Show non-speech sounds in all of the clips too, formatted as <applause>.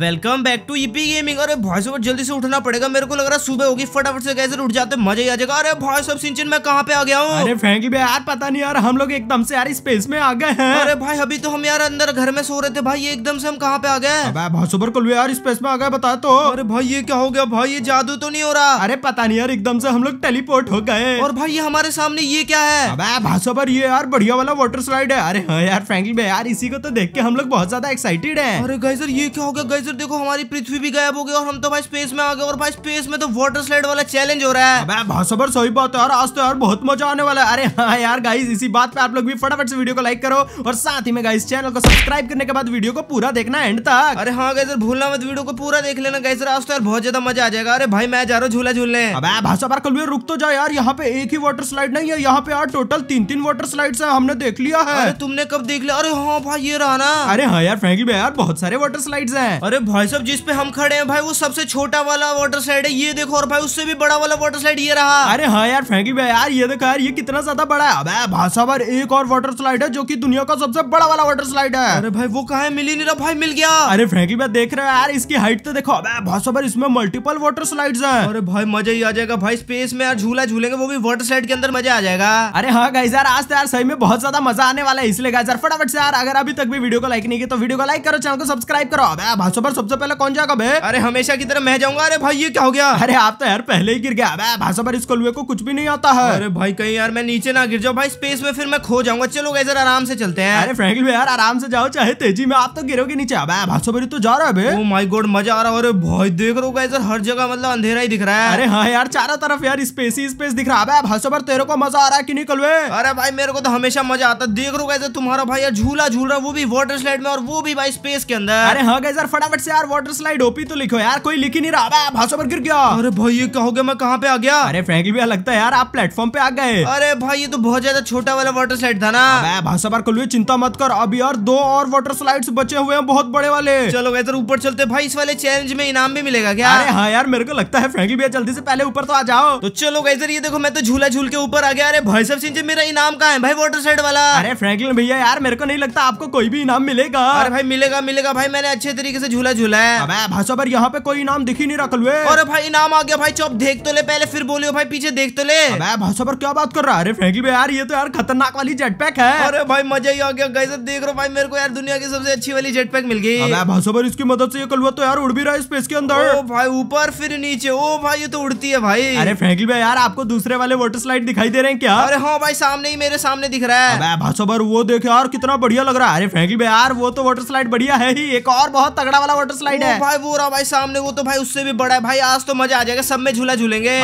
Welcome back to EP gaming अरे भाई साहब जल्दी से उठना पड़ेगा मेरे को लग रहा है सुबह होगी फटाफट से कैसे उठ जाते मजा ही आ जाएगा अरे भाई साहब सिंचन मैं कहाँ पे आ गया हूँ फैंकी भाई यार पता नहीं यार हम लोग एकदम से यार स्पेस में आ गए हैं अरे भाई अभी तो हम यार अंदर घर में सो रहे थे भाई एकदम से हम कहाँ पे आ गए भाई को यार स्पेस में आ गए बता तो अरे भाई ये क्या हो गया भाई ये जादू तो नहीं हो रहा अरे पता नहीं यार एकदम से हम लोग टेलीपोर्ट हो गए और भाई ये हमारे सामने ये क्या है भाई सुबर ये यार बढ़िया वाला वाटर स्लाइड है अरे हाँ यार फैंकी भाई यार इसी को तो देख के हम लोग बहुत ज्यादा एक्साइटेड है अरे गाइजर ये क्या हो गया इधर देखो हमारी पृथ्वी भी गायब हो गई और हम तो भाई स्पेस में आ गए और भाई स्पेस में तो वाटर स्लाइड वाला चैलेंज हो रहा है सबर सही बात है यार आज तो यार बहुत मजा आने वाला है अरे हाँ यार गाइस इसी बात पे आप लोग भी फटाफट से वीडियो को लाइक करो और साथ ही में गाइस चैनल को सब्सक्राइब करने के बाद वीडियो को पूरा देखना एंड तक अरे हाँ गाइस भूलना मत वीडियो को पूरा देख लेना गाइस आज तो यार बहुत ज्यादा मजा आ जाएगा अरे भाई मैं जा रहा हूँ झूला झूलने भाषा बार रुक तो जाओ यार यहाँ पे एक ही वाटर स्लाइड नहीं है यहाँ पे यार टोटल तीन तीन वाटर स्लाइड है हमने देख लिया है तुमने कब देख लिया अरे हाँ भाई ये रहा ना अरे हाँ यार फ्रेंकली यार बहुत सारे वाटर स्लाइड है अरे भाई साहब जिस पे हम खड़े हैं भाई वो सबसे छोटा वाला वाटर स्लाइड है ये देखो और भाई उससे भी बड़ा वाला वाटर स्लाइड ये रहा अरे हाँ यार फैंकी भाई यार ये देखो यार ये कितना ज्यादा बड़ा है अबे भाषा पर एक और वाटर स्लाइड है जो की दुनिया का सबसे बड़ा वाला वाटर स्लाइड है अरे भाई वो कहा है मिली नहीं रहा भाई मिल गया अरे फैंकी भाई देख रहे यार इसकी हाइट तो देखो अब भाषा पर इसमें मल्टीपल वाटर स्लाइड है अरे भाई मजा ही आ जाएगा भाई स्पेस में यार झूला झूलेंगे वो भी वाटर स्लाइड के अंदर मजा आ जाएगा अरे हाँ गाइज यार आज तो यार सही में बहुत ज्यादा मजा आने वाला है इसलिए गाइज यार फटाफट से यार अगर अभी तक भी वीडियो को लाइक नहीं किया तो वीडियो को लाइक करो चैनल को सब्सक्राइब करो अब भाषा पर सबसे पहले कौन जाएगा भाई अरे हमेशा की तरह मैं जाऊंगा अरे भाई ये क्या हो गया अरे आप तो यार पहले ही गिर गया भाषा पर इस कलुए को कुछ भी नहीं आता है अरे भाई कहीं यार मैं नीचे ना गिर जाऊँ भाई स्पेस में फिर मैं खो जाऊंगा चलो गए आराम से चलते हैं अरे फ्रेंकली यार आराम से जाओ चाहे तेजी में आप तो गिरोगे नीचे भाषा पर तो जा रहा है माई गोड oh मजा आ रहा है अरे भाई देख रो गए हर जगह मतलब अंधेरा ही दिख रहा है अरे हाँ यार चारों तरफ यार स्पेस ही स्पेस दिख रहा है भाषा पर तेरे को मजा आ रहा है की निकलवे अरे भाई मेरे को तो हमेशा मजा आता है देख रो गए तुम्हारा भाई यार झूला झूल रहा वो भी वाटर स्लाइड में और वो भी भाई स्पेस के अंदर अरे हाँ गए फटाफट फटाफट से यार वाटर स्लाइड ओपी तो लिखो यार कोई लिख ही नहीं रहा भाषा पर गिर गया अरे भाई ये कहोगे मैं कहाँ पे आ गया अरे फ्रेंकली भैया लगता है यार आप प्लेटफॉर्म पे आ गए अरे भाई ये तो बहुत ज्यादा छोटा वाला वाटर स्लाइड था ना भाषा पर खुल चिंता मत कर अब यार दो और वाटर स्लाइड बचे हुए हैं बहुत बड़े वाले चलो बेहतर ऊपर चलते भाई इस वाले चैलेंज में इनाम भी मिलेगा क्या अरे हाँ यार मेरे को लगता है फ्रेंकली भी जल्दी से पहले ऊपर तो आ जाओ तो चलो गैजर ये देखो मैं तो झूला झूल के ऊपर आ गया अरे भाई सब सिंह मेरा इनाम कहा है भाई वाटर स्लाइड वाला अरे फ्रेंकलिन भैया यार मेरे को नहीं लगता आपको कोई भी इनाम मिलेगा अरे भाई मिलेगा मिलेगा भाई मैंने अच्छे तरीके से झूला झूला झूला है भाषा पर यहाँ पे कोई इनाम दिखी नहीं रखल हुए अरे भाई इनाम आ गया भाई चौब देख तो ले पहले फिर बोलियो भाई पीछे देख तो ले भाषा पर क्या बात कर रहा है अरे फ्रेंकली यार ये तो यार खतरनाक वाली जेट पैक है अरे भाई मजा ही आ गया गैस देख हो भाई मेरे को यार दुनिया की सबसे अच्छी वाली जेट पैक मिल गई अबे भाषा पर इसकी मदद से ये कलवा तो यार उड़ भी रहा है स्पेस के अंदर ओ भाई ऊपर फिर नीचे ओ भाई ये तो उड़ती है भाई अरे फ्रेंकली भाई यार आपको दूसरे वाले वाटर स्लाइड दिखाई दे रहे हैं क्या अरे हाँ भाई सामने ही मेरे सामने दिख रहा है भाषा पर वो देखे यार कितना बढ़िया लग रहा है अरे फ्रेंकली भाई यार वो तो वाटर स्लाइड बढ़िया है ही एक और बहुत तगड़ा वाला बड़ा वाटर स्लाइड है भाई वो रहा भाई सामने वो तो भाई उससे भी बड़ा है भाई आज तो मजा आ जाएगा सब में झूला झूलेंगे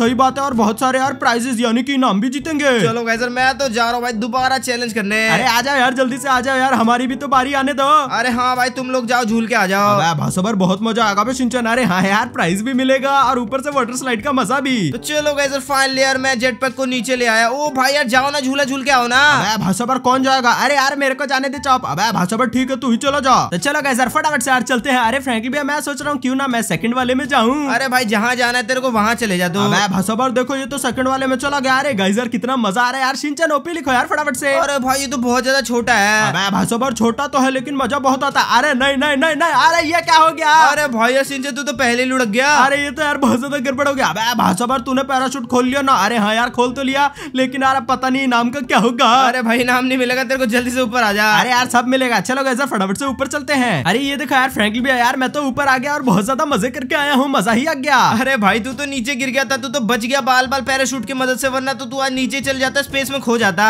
सही बात है और बहुत सारे यार प्राइजेस यानी कि इनाम भी जीतेंगे चलो भाई मैं तो जा रहा हूँ भाई दोबारा चैलेंज करने अरे आ जाओ यार जल्दी से आ जाओ यार हमारी भी तो बारी आने दो अरे हाँ भाई तुम लोग जाओ झूल के आ जाओ भाषाबर बहुत मजा आएगा भाई सिंचन अरे हाँ यार प्राइज भी मिलेगा और ऊपर से वाटर स्लाइड का मजा भी तो चलो सर फाइनली यार मैं पैक को नीचे ले आया ओ भाई यार जाओ ना झूला झूल के आओ ना भाषाबर कौन जाएगा अरे यार मेरे को जाने दे चौप अब भाषाबर ठीक है तू ही तो चलो जाओ चलो गए सर फटाफट से यार चलते हैं अरे फ्रेंकली भैया मैं सोच रहा हूँ क्यों ना मैं सेकंड वाले में जाऊँ अरे भाई जहाँ जाना है तेरे को वहाँ चले जा दो भसोबर देखो ये तो सेकंड वाले में चला गया अरे गाइजर कितना मजा आ रहा है यार सिंचन ओपी लिखो यार फटाफट से अरे भाई ये तो बहुत ज्यादा छोटा है भसोबर छोटा तो है लेकिन मजा बहुत आता है अरे नहीं नहीं नहीं नहीं अरे ये क्या हो गया अरे भाई सिंचन तू तो पहले लुढ़क गया अरे ये तो यार बहुत ज्यादा गड़बड़ हो गया अब भसोबर तूने पैराशूट खोल लिया ना अरे हाँ यार खोल तो लिया लेकिन यार पता नहीं नाम का क्या होगा अरे भाई नाम नहीं मिलेगा तेरे को जल्दी से ऊपर आ जा अरे यार सब मिलेगा चलो गैसा फटाफट से ऊपर चलते हैं अरे ये देखा यार फ्रेंकली भैया यार मैं तो ऊपर आ गया और बहुत ज्यादा मजे करके आया हूँ मजा ही आ गया अरे भाई तू तो नीचे गिर गया था तू तो बच गया बाल बाल पैराशूट की मदद से वरना तो तू आज नीचे चल जाता स्पेस में खो जाता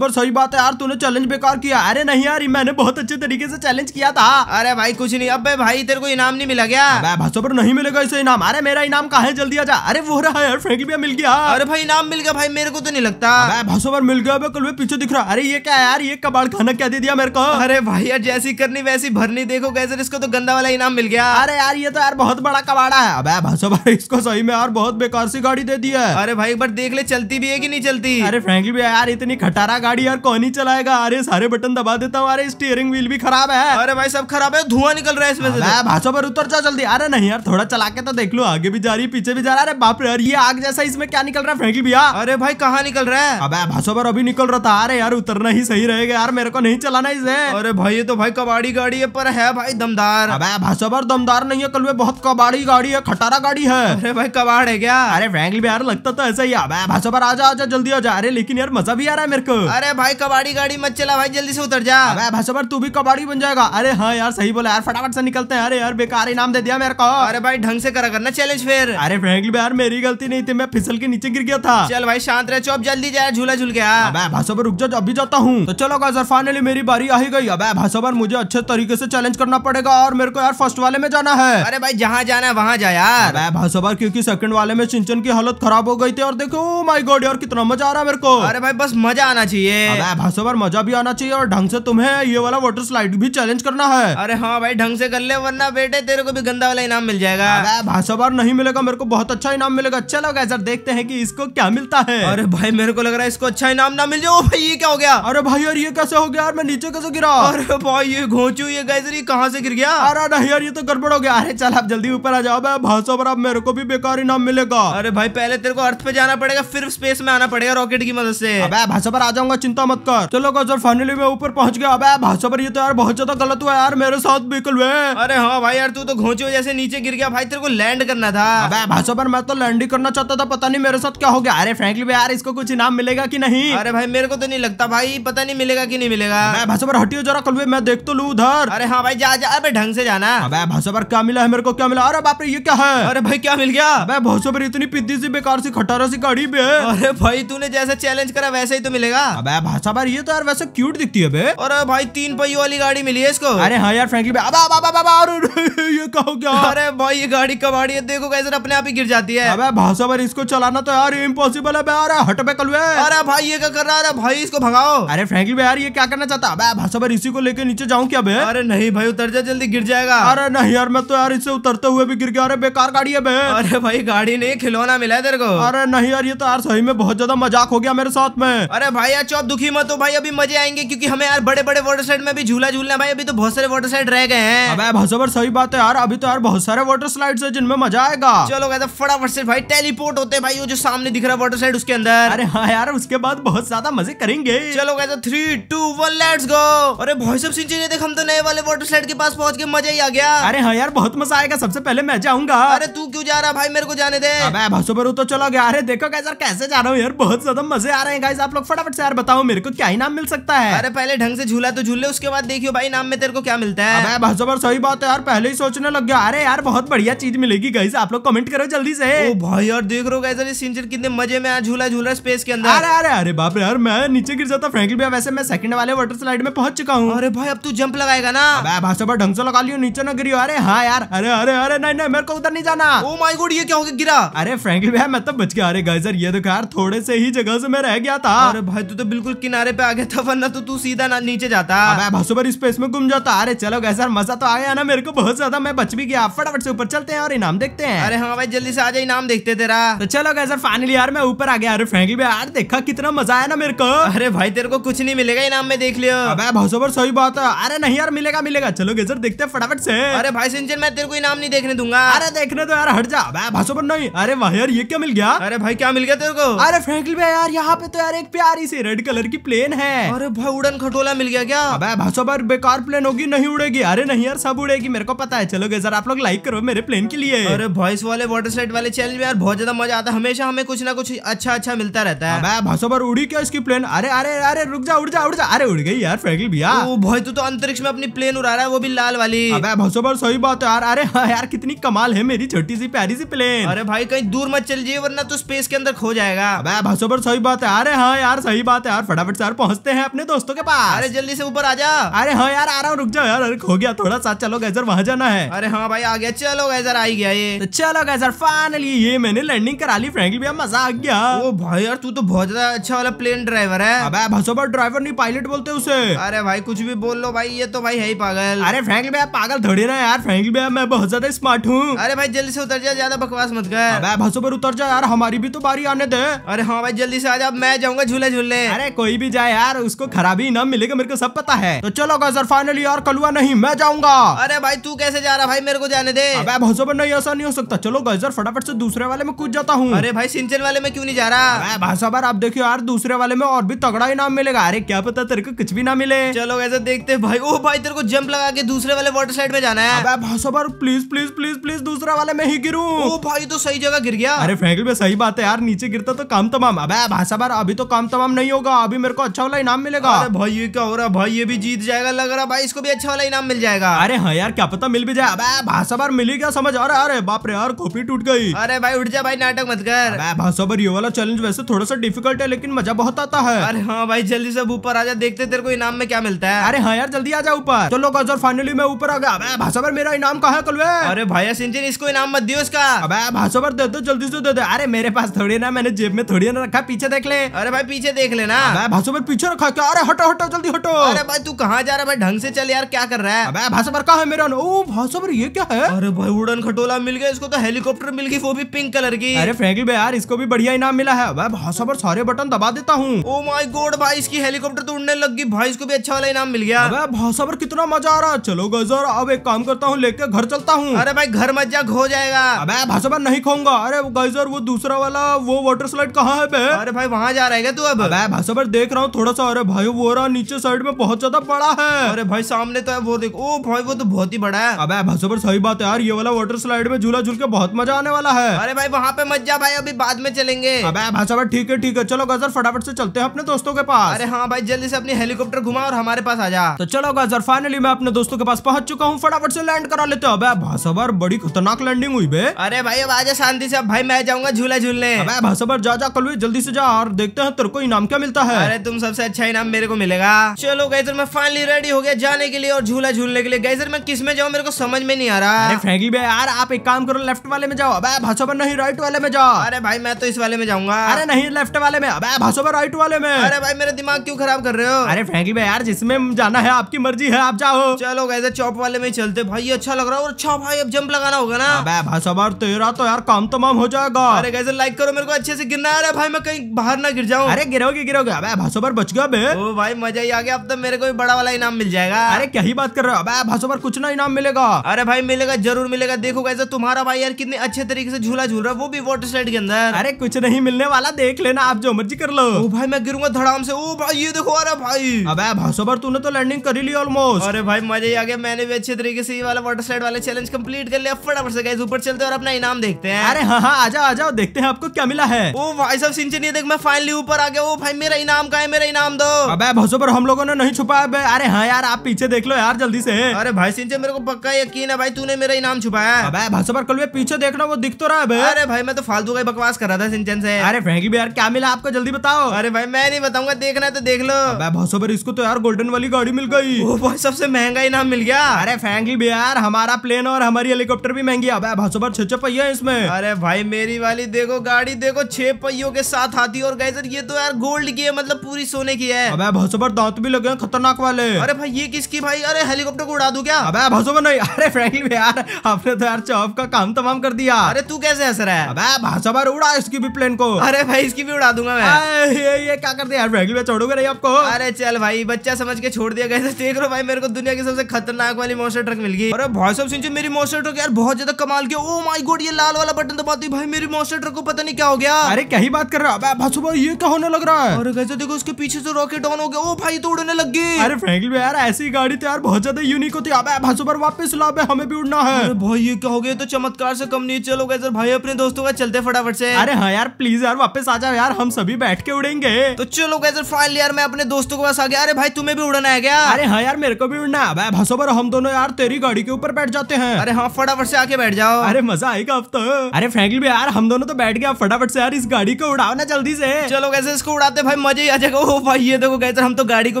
पर सही बात है यार तूने चैलेंज बेकार किया अरे नहीं यार मैंने बहुत अच्छे तरीके से चैलेंज किया था अरे भाई कुछ नहीं अब भाई तेरे को इनाम नहीं मिला गया भाषो पर नहीं मिलेगा इसे इनाम अरे मेरा इनाम कहा है जल्दी आ जा अरे वो रहा यार फ्रेंकली भैया मिल गया अरे भाई इनाम मिल गया भाई मेरे को तो नहीं लगता भाषो पर मिल गया कल पीछे दिख रहा अरे ये क्या यार ये कबाड़ खाना क्या दे दिया मेरे को अरे भाई यार जैसी करनी वैसी भरनी देखो कैसे फिर इसको तो गंदा वाला इनाम मिल गया अरे यार ये तो यार बहुत बड़ा कबाड़ा है अब भाई इसको सही में यार बहुत बेकार सी गाड़ी दे दी है अरे भाई बट देख ले चलती भी है की नहीं चलती अरे फ्रेंकली भी यार इतनी खटारा गाड़ी यार कौन ही चलाएगा अरे सारे बटन दबा देता हूँ अरे स्टीयरिंग व्हील भी खराब है अरे भाई सब खराब है धुआं निकल रहा है इसमें से तो। भाषा पर उतर जाओ जल्दी अरे नहीं यार थोड़ा चला के तो देख लो आगे भी जा रही पीछे भी जा रहा है अरे बाप रे यार ये आग जैसा इसमें क्या निकल रहा है फ्रेंकली भैया अरे भाई कहाँ निकल रहा है अब भाषा पर अभी निकल रहा था अरे यार उतरना ही सही रहेगा यार मेरे को नहीं चलाना इसे अरे भाई ये तो भाई कबाड़ी गाड़ी है पर है भाई दमदार अबे भाषावर दमदार नहीं है कल वे बहुत कबाड़ी गाड़ी है खटारा गाड़ी है अरे भाई कबाड़ है क्या अरे फ्रेंकली यार लगता तो ऐसा ही अबे भाषावर आजा आजा जल्दी जा अरे लेकिन यार मजा भी आ रहा है मेरे को अरे भाई कबाड़ी गाड़ी मत चला भाई जल्दी से उतर जा अबे भाषावर तू भी कबाड़ी बन जाएगा अरे हाँ यार सही बोला यार फटाफट से निकलते हैं अरे यार बेकार इनाम दे दिया मेरे को अरे भाई ढंग से करा करना चैलेंज फिर अरे फ्रेंकली यार मेरी गलती नहीं थी मैं फिसल के नीचे गिर गया था चल भाई शांत रहे चुप जल्दी जाए झूला झूल गया अबे भाषावर रुक जाओ अभी जाता हूँ तो चलो गाजर फाइनली मेरी बारी आ ही गई अबे भाषावर मुझे अच्छे तरीके से चैलेंज करना पड़ेगा पड़ेगा और मेरे को यार फर्स्ट वाले में जाना है अरे भाई जहाँ जाना है वहाँ जा यार भाई सब क्यूँकी सेकंड वाले में सिंचन की हालत खराब हो गई थी और देखो माई oh गोड यार कितना मजा आ रहा है मेरे को अरे भाई बस मजा आना चाहिए भाई सब मजा भी आना चाहिए और ढंग से तुम्हें ये वाला वाटर स्लाइड भी चैलेंज करना है अरे हाँ भाई ढंग से कर ले वरना बेटे तेरे को भी गंदा वाला इनाम मिल जाएगा भाई सबर नहीं मिलेगा मेरे को बहुत अच्छा इनाम मिलेगा चलो अच्छा सर देखते हैं कि इसको क्या मिलता है अरे भाई मेरे को लग रहा है इसको अच्छा इनाम ना मिल जाओ भाई ये क्या हो गया अरे भाई यार ये कैसे हो गया यार मैं नीचे कैसे गिरा अरे भाई ये घोचू ये गैजरी कहाँ से गिर गया अरे नहीं यार ये तो गड़बड़ हो गया अरे चल आप जल्दी ऊपर आ जाओ भाषा पर आप मेरे को भी बेकार इनाम मिलेगा अरे भाई पहले तेरे को अर्थ पे जाना पड़ेगा फिर स्पेस में आना पड़ेगा रॉकेट की मदद से अब भाषा पर आ जाऊंगा चिंता मत कर चलो सर फाइनली मैं ऊपर पहुंच गया भाषा पर ये तो यार बहुत ज्यादा गलत हुआ यार मेरे साथ बिल्कुल वे अरे हाँ भाई यार तू तो घोंची हो जैसे नीचे गिर गया भाई तेरे को लैंड करना था अबे भाषा पर मैं तो लैंड ही करना चाहता था पता नहीं मेरे साथ क्या हो गया अरे फ्रेंकली यार इसको कुछ इनाम मिलेगा की नहीं अरे भाई मेरे को तो नहीं लगता भाई पता नहीं मिलेगा की नहीं मिलेगा भाषा पर हटियो जरा कल मैं देख तो लू उधर अरे हाँ भाई जा जा अबे ढंग से जाना अबे भाषा पर क्या मिला है मेरे को क्या मिला अरे बाप रे ये क्या है अरे भाई क्या मिल गया अबे भाषा पर इतनी पिद्दी सी बेकार सी खटारा सी गाड़ी पे अरे भाई तूने जैसे चैलेंज करा वैसे ही तो मिलेगा अबे भाषा पर ये तो यार वैसे क्यूट दिखती है बे और भाई तीन पही वाली गाड़ी मिली है इसको अरे हाँ यार फ्रेंकली <laughs> ये कहो क्या अरे भाई ये गाड़ी कबाड़ी है देखो कैसे अपने आप ही गिर जाती है अब भाषा पर इसको चलाना तो यार इम्पोसिबल है अरे हट पे कल अरे भाई ये क्या कर रहा है भाई इसको भगाओ अरे फ्रेंकली यार ये क्या करना चाहता है भाषा पर इसी को लेकर नीचे जाऊँ क्या अरे नहीं भाई उतर जा जल्दी गिर जाएगा अरे नहीं यार मैं तो यार इसे उतरते हुए भी गिर गया अरे बेकार गाड़ी है बे अरे भाई गाड़ी नहीं खिलौना मिला तेरे को अरे नहीं यार ये तो यार सही में बहुत ज्यादा मजाक हो गया मेरे साथ में अरे भाई यार चौब तो दुखी मत हो भाई अभी मजे आएंगे क्योंकि हमें यार बड़े बड़े वाटर स्लाइड में भी झूला झूलना भाई अभी तो बहुत सारे वाटर स्लाइड रह गए हैं भाई भाजबर सही बात है यार अभी तो यार बहुत सारे वाटर स्लाइड है जिनमें मजा आएगा चलो कहते फटाफट से भाई टेलीपोर्ट होते भाई वो जो सामने दिख रहा है वाटर स्लाइड उसके अंदर अरे हाँ यार उसके बाद बहुत ज्यादा मजे करेंगे चलो कहते three two one let's go अरे भाई सब सीन देख हम तो नए वाले वाटर स्लाइड के पास पहुंच के मजा ही आ गया अरे हाँ यार बहुत मजा आएगा सबसे पहले मैं जाऊंगा अरे तू क्यों जा रहा भाई मेरे को जाने दे अबे तो चलो गया अरे देखो यार कैसे जा रहा हूँ यार बहुत ज्यादा मजे आ रहे हैं गाइस आप लोग फटाफट से यार बताओ मेरे को क्या इनाम मिल सकता है अरे पहले ढंग से झूला तो झूले उसके बाद देखियो भाई इनाम में तेरे को क्या मिलता है अबे भसुबर सही बात है यार पहले ही सोचने लग गया अरे यार बहुत बढ़िया चीज मिलेगी गाइस आप लोग कमेंट करो जल्दी से भाई यार देख रहे हो गाइस सिंचर कितने मजे में झूला झूला स्पेस के अंदर अरे अरे अरे बाप रे यार मैं नीचे गिर जाता फ्रेंकली भैया वैसे मैं सेकंड वाले वाटर स्लाइड में पहुंच चुका हूँ अरे भाई अब तू जंप लगाएगा ना भाषा पर ढंग से लगा लियो नीचे ना गिरी अरे हाँ यार अरे अरे अरे नहीं नहीं मेरे को उधर नहीं जाना ओ माय गॉड ये क्या हो गया गिरा अरे फ्रेंकली भैया मैं तो बच गया अरे गाइस ये तो यार थोड़े से ही जगह से मैं रह गया था अरे भाई तू तो बिल्कुल किनारे पे आ गया था वरना तो तू सीधा ना नीचे जाता अबे भर स्पेस में घूम जाता अरे चलो गाइस यार मजा तो आ गया ना मेरे को बहुत ज्यादा मैं बच भी गया फटाफट से ऊपर चलते हैं और इनाम देखते हैं अरे हाँ भाई जल्दी से आ जाए इनाम देखते तेरा तो चलो गाइस यार फाइनली यार मैं ऊपर आ गया अरे फ्रेंकली भैया यार देखा कितना मजा आया ना मेरे को अरे भाई तेरे को कुछ नहीं मिलेगा इनाम में देख लियो अबे भासुबर सही बात है अरे नहीं यार मिलेगा मिलेगा चलो लेजर देखते हैं फटाफट से अरे भाई सिंचन मैं तेरे को इनाम नहीं देखने दूंगा अरे देखने तो यार हट जा भाषो पर नहीं अरे वह यार ये क्या मिल गया अरे भाई क्या मिल गया तेरे को अरे फ्रेंकली भाई यार यहाँ पे तो यार एक प्यारी सी रेड कलर की प्लेन है अरे भाई उड़न खटोला मिल गया क्या भाषो पर बेकार प्लेन होगी नहीं उड़ेगी अरे नहीं यार सब उड़ेगी मेरे को पता है चलो गए आप लोग लाइक करो मेरे प्लेन के लिए अरे वॉइस वाले वाटर स्लाइड वाले चैनल में यार बहुत ज्यादा मजा आता है हमेशा हमें कुछ ना कुछ अच्छा अच्छा मिलता रहता है भाषो पर उड़ी क्या इसकी प्लेन अरे अरे अरे रुक जा उड़ जा उड़ जा अरे उड़ गई यार फ्रेंकली भैया भाई तू तो अंतरिक्ष में अपनी प्लेन उड़ा रहा है वो भी लाल वाली अबे पर सही बात है यार अरे हाँ यार कितनी कमाल है मेरी छोटी सी प्यारी सी प्लेन अरे भाई कहीं दूर मत चल जाइए वरना तो स्पेस के अंदर खो जाएगा अबे भसो पर सही बात है अरे हाँ यार सही बात है यार फटाफट से यार पहुंचते हैं अपने दोस्तों के पास अरे जल्दी से ऊपर आ जा अरे हाँ यार आ रहा हूँ रुक जाओ यार अरे खो गया थोड़ा सा चलो गैजर वहाँ जाना है अरे हाँ भाई आ गया चलो गैजर आ गया ये तो चलो गैजर फाइनली ये मैंने लैंडिंग करा ली फ्रेंकली भैया मजा आ गया ओ भाई यार तू तो बहुत ज्यादा अच्छा वाला प्लेन ड्राइवर है अब पर ड्राइवर नहीं पायलट बोलते उसे अरे भाई कुछ भी बोल लो भाई ये तो भाई है ही पागल अरे फ्रेंकली भाई पागल थोड़ी ना यार फ्रेंकली भाई मैं बहुत ज्यादा स्मार्ट हूँ अरे भाई जल्दी से उतर जा ज्यादा बकवास मत गए भसो पर उतर जा यार हमारी भी तो बारी आने दे अरे हाँ भाई जल्दी से आ जा मैं जाऊंगा झूले झूले अरे कोई भी जाए यार उसको खराबी ना मिलेगा मेरे को सब पता है तो चलो गाजर फाइनली यार कलुआ नहीं मैं जाऊंगा अरे भाई तू कैसे जा रहा भाई मेरे को जाने दे भसो पर नहीं ऐसा नहीं हो सकता चलो गाजर फटाफट से दूसरे वाले में कूद जाता हूँ अरे भाई सिंचन वाले में क्यों नहीं जा रहा भाषा पर आप देखियो यार दूसरे वाले में और भी तगड़ा इनाम मिलेगा अरे क्या पता तेरे को कुछ भी ना मिले चलो ऐसा देखते भाई ओ भाई तेरे को जंप लगा के दूसरे वाले वाटर स्लाइड में जाना है भाषा प्लीज प्लीज प्लीज प्लीज दूसरा वाले मैं ही गिरूं ओ भाई तो सही जगह गिर गया अरे फैंकल में सही बात है यार नीचे गिरता तो काम तमाम अब भाषा बार अभी तो काम तमाम नहीं होगा अभी मेरे को अच्छा वाला इनाम मिलेगा अरे भाई ये क्या हो रहा है भाई ये भी जीत जाएगा लग रहा भाई इसको भी अच्छा वाला इनाम मिल जाएगा अरे हाँ यार क्या पता मिल भी जाए अब भाषा बार मिली क्या समझ आ रहा है अरे बाप रे यार कॉपी टूट गई अरे भाई उठ जा भाई नाटक मत कर भाषा बार ये वाला चैलेंज वैसे थोड़ा सा डिफिकल्ट है लेकिन मजा बहुत आता है अरे हाँ भाई जल्दी से ऊपर आ जा देखते तेरे को इनाम में क्या मिलता है अरे हाँ यार जल्दी आ जा ऊपर चलो गजर फाइनल फाइनली मैं ऊपर आ गया अबे भाषावर मेरा इनाम कहा कल अरे भैया सिंचन इसको इनाम मत दियो इसका भाषा भाषावर दे दो जल्दी से दे दो अरे मेरे पास थोड़ी ना मैंने जेब में थोड़ी ना रखा पीछे देख ले अरे भाई पीछे देख लेना भाषावर पीछे रखा क्या अरे हटो हटो जल्दी हटो अरे भाई तू कहा जा रहा है भाई ढंग से चल यार क्या कर रहा है भाषा भाषावर कहा है मेरा ओ भाषावर ये क्या है अरे भाई उड़न खटोला मिल गया इसको तो हेलीकॉप्टर मिल गई वो भी पिंक कलर की अरे फ्रेंकली भाई यार इसको भी बढ़िया इनाम मिला है भाई पर सारे बटन दबा देता हूँ ओ माई गोड भाई इसकी हेलीकॉप्टर तो उड़ने लग गई भाई इसको भी अच्छा वाला इनाम मिल गया भाषा पर कितना मजा आ रहा है चलो गजर अब एक काम करता हूँ लेके घर चलता हूँ अरे भाई घर मजा हो खो जाएगा अबे भाषा नहीं खाऊंगा अरे गजर वो दूसरा वाला वो वाटर स्लाइड कहाँ है बे अरे भाई वहाँ जा रहेगा तू अब अबे भाषा देख रहा हूँ थोड़ा सा अरे भाई वो रहा नीचे साइड में बहुत ज्यादा बड़ा है अरे भाई सामने तो है वो देखो भाई वो तो बहुत ही बड़ा है अब भाषा सही बात है यार ये वाला वाटर स्लाइड में झूला झूल के बहुत मजा आने वाला है अरे भाई वहाँ पे मत जा भाई अभी बाद में चलेंगे अब भाषा ठीक है ठीक है चलो गजर फटाफट से चलते हैं अपने दोस्तों के पास अरे हाँ भाई जल्दी से अपनी हेलीकॉप्टर घुमा और हमारे पास आ जा तो चलो गजर फाइनली मैं अपने दोस्तों के पास पहुंच चुका हूँ फटाफट से लैंड करा लेते अब भाषावर बड़ी खतरनाक लैंडिंग हुई बे अरे भाई अब आजा शांति से भाई मैं जाऊंगा झूला झूलने अबे भाषावर जा जा कल जल्दी से जा और देखते हैं तेरे को इनाम क्या मिलता है अरे तुम सबसे अच्छा इनाम मेरे को मिलेगा चलो गैजर मैं फाइनली रेडी हो गया जाने के लिए और झूला झूलने के लिए गैजर मैं किस में जाऊँ मेरे को समझ में नहीं आ रहा है फ्रेंकी भाई यार आप एक काम करो लेफ्ट वाले में जाओ अब भाषावर नहीं राइट वाले में जाओ अरे भाई मैं तो इस वाले में जाऊंगा अरे नहीं लेफ्ट वाले में अब भाषावर राइट वाले में अरे भाई मेरा दिमाग क्यों खराब कर रहे हो अरे फैंकी भाई यार जिसमें जाना है आपकी मर्जी है आप जाओ चलो गए इधर चौप वाले में चलते भाई अच्छा लग रहा है और अच्छा भाई अब जंप लगाना होगा ना अबे भाषा बार तेरा तो यार काम तमाम हो जाएगा अरे कैसे लाइक करो मेरे को अच्छे से गिरना है भाई मैं कहीं बाहर ना गिर जाऊँ अरे गिरोगे गिरोगे अबे भाषा बच गया बे ओ भाई मजा ही आ गया अब तो मेरे को भी बड़ा वाला इनाम मिल जाएगा अरे क्या ही बात कर रहे हो अबे भाषा बार कुछ ना इनाम मिलेगा अरे भाई मिलेगा जरूर मिलेगा देखो कैसे तो तुम्हारा भाई यार कितने अच्छे तरीके से झूला झूल रहा है वो भी वाटर स्लाइड के अंदर अरे कुछ नहीं मिलने वाला देख लेना आप जो मर्जी कर लो ओ भाई मैं गिरूंगा धड़ाम से ओ भाई ये देखो अरे भाई अबे भाषा बार तूने तो लैंडिंग कर ही ली ऑलमोस्ट अरे भाई मजा आ गया मैंने भी अच्छे तरीके से ये वाला वाटर स्लाइड वाला चैलेंज कंप्लीट कर लिया फटाफट से गाइस ऊपर चलते हैं और अपना इनाम देखते हैं अरे हाँ हाँ आ जाओ आ जाओ देखते हैं आपको क्या मिला है ओ भाई साहब सिंचन ये देख मैं फाइनली ऊपर आ गया ओ भाई मेरा इनाम का है मेरा इनाम दो अब भसो पर हम लोगों ने नहीं छुपाया अरे हाँ यार आप पीछे देख लो यार जल्दी से अरे भाई सिंचन मेरे को पक्का यकीन है भाई तूने मेरा इनाम छुपाया अबे पर कल पीछे देखना वो दिख तो रहा है अरे भाई मैं तो फालतू का बकवास कर रहा था सिंचन से अरे फ्रेंकी भी यार क्या मिला आपको जल्दी बताओ अरे भाई मैं नहीं बताऊंगा देखना तो देख लो भसो पर इसको तो यार गोल्डन वाली गाड़ी मिल गई ओ भाई सबसे महंगा इनाम मिल गया अरे फैंगली भी यार हमारा प्लेन और हमारी हेलीकॉप्टर भी महंगी अब पर छह पहिया है इसमें अरे भाई मेरी वाली देखो गाड़ी देखो छह पहियों के साथ आती और गैसर ये तो यार गोल्ड की है मतलब पूरी सोने की है अब भसो पर दांत भी लगे खतरनाक वाले अरे भाई ये किसकी भाई अरे हेलीकॉप्टर को उड़ा दू क्या अब भसो पर नहीं अरे फ्रेंकली भी यार आपने तो यार चौप का काम तमाम कर दिया अरे तू कैसे हंस रहा है अब भसो पर उड़ा इसकी भी प्लेन को अरे भाई इसकी भी उड़ा दूंगा मैं ये, ये क्या कर दिया यार फ्रेंकली छोड़ोगे नहीं आपको अरे चल भाई बच्चा समझ के छोड़ दिया गया देख लो भाई मेरे को दुनिया की सबसे खतरनाक वाली मोस्टर ट्रक मिल गई और अब वॉइस ऑफ सिंचू मेरी मोस्टर ट्रक यार बहुत ज्यादा कमाल की ओ माई गोड ये लाल वाला बटन दबाती ही भाई मेरी मोस्टर ट्रक को पता नहीं क्या हो गया अरे कहीं बात कर रहा है भासु भाई ये क्या होने लग रहा है और कैसे देखो उसके पीछे से रॉकेट ऑन हो गया ओ oh, भाई तो उड़ने लग गई अरे फ्रेंकली यार ऐसी गाड़ी तो यार बहुत ज्यादा यूनिक होती है भासु पर वापस ला पे हमें भी उड़ना है भाई ये क्या हो गया तो चमत्कार से कम नहीं चलो गए भाई अपने दोस्तों का चलते फटाफट से अरे हाँ यार प्लीज यार वापस आ जाओ यार हम सभी बैठ के उड़ेंगे तो चलो गए फाइनल यार मैं अपने दोस्तों के पास आ गया अरे भाई तुम्हें भी उड़ना है क्या अरे हाँ यार मेरे को भी उड़ना है सबर हम दोनों यार तेरी गाड़ी के ऊपर बैठ जाते हैं अरे हाँ फटाफट से आके बैठ जाओ अरे मजा आएगा अब तो अरे फ्रेंकली भी यार हम दोनों तो बैठ गया फटाफट से यार इस गाड़ी को उड़ाओ ना जल्दी से चलो कैसे इसको उड़ाते भाई मजे ही आ जाएगा ओ भाई ये देखो कैसे हम तो गाड़ी को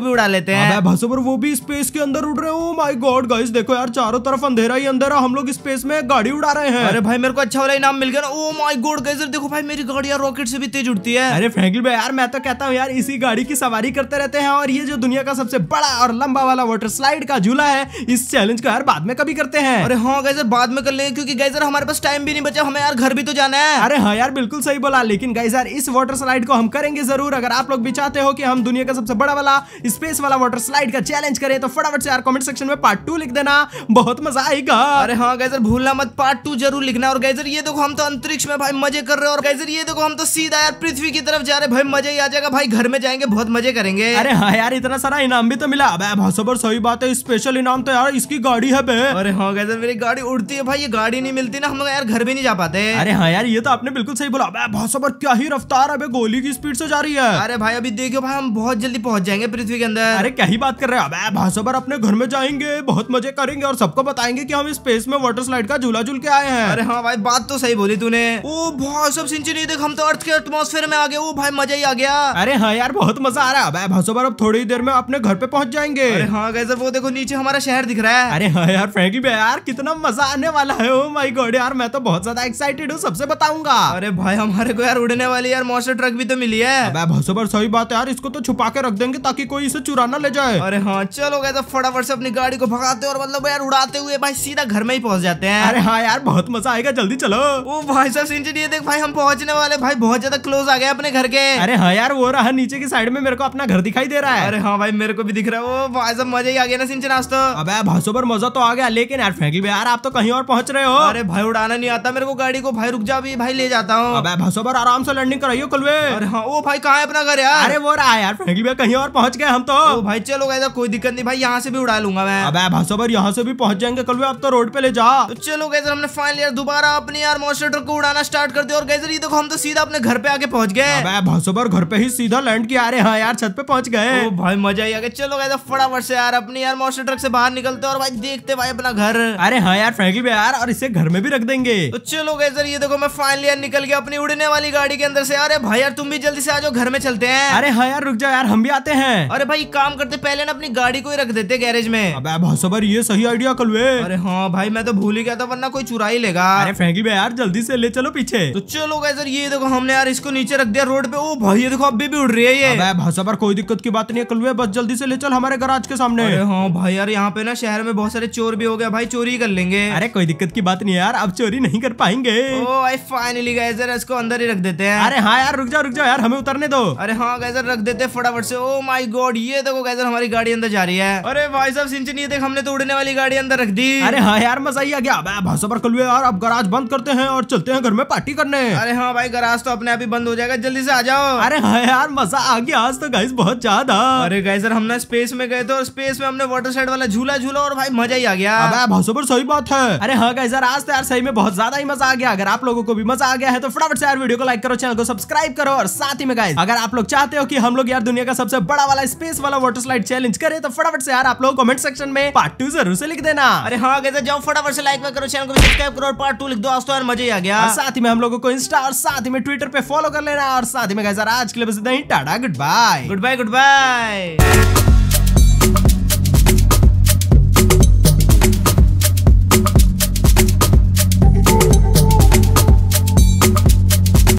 भी उड़ा लेते हैं हाँ भासोबर वो भी स्पेस के अंदर उड़ रहे हो माई गॉड गाइस देखो यार चारों तरफ अंधेरा ही अंधेरा हम लोग स्पेस में गाड़ी उड़ा रहे हैं अरे भाई मेरे को अच्छा वाला इनाम मिल गया ना ओ माई गॉड गाइस देखो भाई मेरी गाड़ी यार रॉकेट से भी तेज उड़ती है अरे फ्रेंकली भाई यार मैं तो कहता हूँ यार इसी गाड़ी की सवारी करते रहते हैं और ये जो दुनिया का सबसे बड़ा और लंबा वाला वाटर स्लाइड का झूला है है इस चैलेंज को यार बाद में कभी करते हैं अरे हाँ गाइजर बाद में कर लेंगे क्योंकि गाइजर हमारे पास टाइम भी नहीं बचा हमें यार घर भी तो जाना है अरे हाँ यार बिल्कुल सही बोला लेकिन गाइजर इस वाटर स्लाइड को हम करेंगे जरूर अगर आप लोग भी चाहते हो कि हम दुनिया का सबसे बड़ा वाला स्पेस वाला वाटर स्लाइड का चैलेंज करें तो फटाफट से यार कॉमेंट सेक्शन में पार्ट टू लिख देना बहुत मजा आएगा अरे हाँ गाइजर भूलना मत पार्ट टू जरूर लिखना और गाइजर ये देखो हम तो अंतरिक्ष में भाई मजे कर रहे हो और गाइजर ये देखो हम तो सीधा यार पृथ्वी की तरफ जा रहे भाई मजा ही आ जाएगा भाई घर में जाएंगे बहुत मजे करेंगे अरे हाँ यार इतना सारा इनाम भी तो मिला अब सही बात है स्पेशल नाम तो यार इसकी गाड़ी है बे अरे हाँ कैसे मेरी गाड़ी उड़ती है भाई ये गाड़ी नहीं मिलती ना हम यार घर भी नहीं जा पाते अरे हाँ यार ये तो आपने बिल्कुल सही बोला बहुत सब क्या ही रफ्तार है गोली की स्पीड से जा रही है अरे भाई अभी देखियो भाई हम बहुत जल्दी पहुंच जाएंगे पृथ्वी के अंदर अरे क्या ही बात कर रहे हैं बहुत सब अपने घर में जाएंगे बहुत मजे करेंगे और सबको बताएंगे की हम स्पेस में वाटर स्लाइड का झूला झूल के आए हैं अरे हाँ भाई बात तो सही बोली तूने वो बहुत सब नहीं देख हम तो अर्थ के एटमोसफेयर में आ गए वो भाई मजा ही आ गया अरे हाँ यार बहुत मजा आ रहा है भाई बहुत सबर अब थोड़ी देर में अपने घर पे पहुंच जाएंगे अरे हाँ गैस वो देखो नीचे हमारे सारा शहर दिख रहा है अरे हाँ यार फ्रैंकली भाई यार कितना मजा आने वाला है ओ माय गॉड यार मैं तो बहुत ज्यादा एक्साइटेड हूँ सबसे बताऊंगा अरे भाई हमारे को यार उड़ने वाली यार मॉन्स्टर ट्रक भी तो मिली है भाई भसो पर सही बात है यार इसको तो छुपा के रख देंगे ताकि कोई इसे चुरा ना ले जाए अरे हाँ चलो गए तो फटाफट से अपनी गाड़ी को भगाते और मतलब यार उड़ाते हुए भाई सीधा घर में ही पहुंच जाते हैं अरे हाँ यार बहुत मजा आएगा जल्दी चलो वो भाई साहब सिंचन देख भाई हम पहुंचने वाले भाई बहुत ज्यादा क्लोज आ गए अपने घर के अरे हाँ यार वो रहा नीचे की साइड में मेरे को अपना घर दिखाई दे रहा है अरे हाँ भाई मेरे को भी दिख रहा है वो भाई साहब मजा ही आ गया ना सिंचन आज तो। अबे भाषो पर मजा तो आ गया लेकिन यार भाई यार आप तो कहीं और पहुंच रहे हो अरे भाई उड़ाना नहीं आता मेरे को गाड़ी को भाई रुक जा भी भाई ले जाता हूँ अबे भाषो पर आराम से लैंडिंग कराइयो कुलवे अरे हाँ ओ भाई कहाँ है अपना घर यार अरे वो रहा यार फेंकली भाई कहीं और पहुंच गए हम तो भाई चलो गए कोई दिक्कत नहीं भाई यहाँ से भी उड़ा लूंगा मैं अब भाषो पर यहाँ से भी पहुंच जाएंगे कलवे आप तो रोड पे ले जा तो चलो गए हमने फाइनल यार दोबारा अपने यार मोस्टर ट्रक को उड़ाना स्टार्ट कर दिया और गए देखो हम तो सीधा अपने घर पे आके पहुंच गए भाषो पर घर पे ही सीधा लैंड किया अरे हाँ यार छत पे पहुंच गए भाई मजा ही आ गया चलो गए फटाफट से यार अपनी यार मोस्टर ट्रक से बाहर निकलते और भाई देखते भाई अपना घर अरे हाँ यार फैंकी भी यार और इसे घर में भी रख देंगे तो चलो गैसर ये देखो मैं फाइनली यार निकल गया अपनी उड़ने वाली गाड़ी के अंदर से अरे भाई यार तुम भी जल्दी से आ जाओ घर में चलते हैं अरे हाँ यार रुक जाओ यार हम भी आते हैं अरे भाई काम करते पहले ना अपनी गाड़ी को ही रख देते गैरेज में सबर ये सही आइडिया कल हुए अरे हाँ भाई मैं तो भूल ही गया था वरना कोई चुरा ही लेगा अरे फेंकी भाई यार जल्दी से ले चलो पीछे तो चलो गैसर ये देखो हमने यार इसको नीचे रख दिया रोड पे ओ भाई ये देखो अभी भी उड़ रही है ये भाई सबर कोई दिक्कत की बात नहीं है कल हुए बस जल्दी से ले चल हमारे गराज के सामने हाँ भाई यार यहाँ पे ना शहर में बहुत सारे चोर भी हो गया भाई चोरी कर लेंगे अरे कोई दिक्कत की बात नहीं यार अब चोरी नहीं कर पाएंगे ओ आई फाइनली गए इसको अंदर ही रख देते हैं अरे हाँ यार रुक जाओ रुक जाओ यार हमें उतरने दो अरे हाँ गैजर रख देते फटाफट से ओ माई गॉड ये देखो गैजर हमारी गाड़ी अंदर जा रही है अरे भाई साहब सिंच देख हमने तो उड़ने वाली गाड़ी अंदर रख दी अरे हाँ यार मजा ही आ गया पर खुलवे यार अब गराज बंद करते हैं और चलते हैं घर में पार्टी करने अरे हाँ भाई गराज तो अपने आप ही बंद हो जाएगा जल्दी से आ जाओ अरे हाँ यार मजा आ गया आज तो गाइस बहुत ज्यादा अरे गैजर हमने स्पेस में गए थे और स्पेस में हमने वाटर साइड वाला झूला झूला और भाई मजा ही आ गया अबे पर सही बात है अरे हाँ गाइस यार आज तो यार सही में बहुत ज्यादा ही मजा आ गया अगर आप लोगों को भी मजा आ गया है तो फटाफट से यार वीडियो को लाइक करो चैनल को सब्सक्राइब करो और साथ ही में गाइस अगर आप लोग चाहते हो कि हम लोग यार दुनिया का सबसे बड़ा वाला स्पेस वाला वाटर स्लाइड चैलेंज करे तो फटाफट से यार आप लोग कमेंट सेक्शन में पार्ट टू जरूर से लिख देना अरे हाँ गए जाओ फटाफट से लाइक करो चैनल को सब्सक्राइब करो और पार्ट टू लिख दो आज तो यार मजा ही आ गया साथ ही में हम लोगों को इंस्टा और साथ ही में ट्विटर पे फॉलो कर लेना और साथ ही में गाइस यार आज के लिए बस इतना ही tata goodbye goodbye good bye